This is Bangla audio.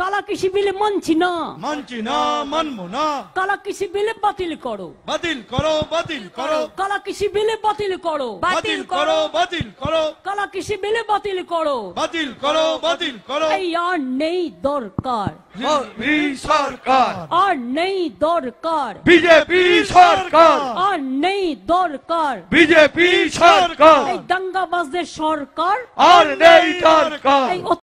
কালা কৃষি বিল মানছি না মানছি না মানবো না কালা কৃষি বিল বাতিল করো বাতিল করো বাতিল করো কালা কৃষি বিল বাতিল করো বাতিল করো বাতিল করো কালা কৃষি বিল বাতিল করো বাতিল করো বাতিল করো এই আর নেই দরকার সরকার আর নেই দরকার বিজেপি সরকার আর নেই দরকার বিজেপি সরকার এই দাঙ্গাবাজদের সরকার আর নেই দরকার এই